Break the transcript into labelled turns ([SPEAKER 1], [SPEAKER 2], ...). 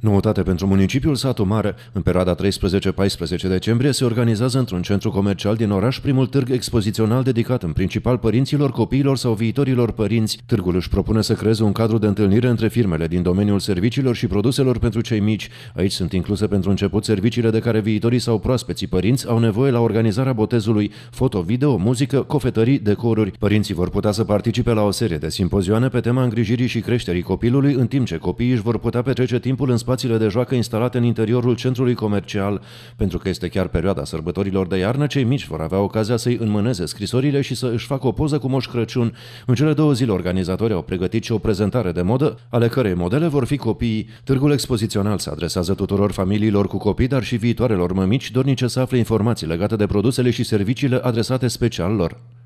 [SPEAKER 1] Noutate pentru municipiul Satu Mare, în perioada 13-14 decembrie se organizează într-un centru comercial din oraș primul târg expozițional dedicat în principal părinților, copiilor sau viitorilor părinți. Târgul își propune să creeze un cadru de întâlnire între firmele din domeniul serviciilor și produselor pentru cei mici. Aici sunt incluse pentru început serviciile de care viitorii sau proaspeții părinți au nevoie la organizarea botezului, foto, video, muzică, cofetării, decoruri. Părinții vor putea să participe la o serie de simpozioane pe tema îngrijirii și creșterii copilului, în timp ce copiii își vor putea petrece timpul în spațiile de joacă instalate în interiorul centrului comercial. Pentru că este chiar perioada sărbătorilor de iarnă, cei mici vor avea ocazia să-i înmâneze scrisorile și să își facă o poză cu Moș Crăciun. În cele două zile, organizatorii au pregătit și o prezentare de modă, ale cărei modele vor fi copiii. Târgul expozițional se adresează tuturor familiilor cu copii, dar și viitoarelor mămici dornice să afle informații legate de produsele și serviciile adresate special lor.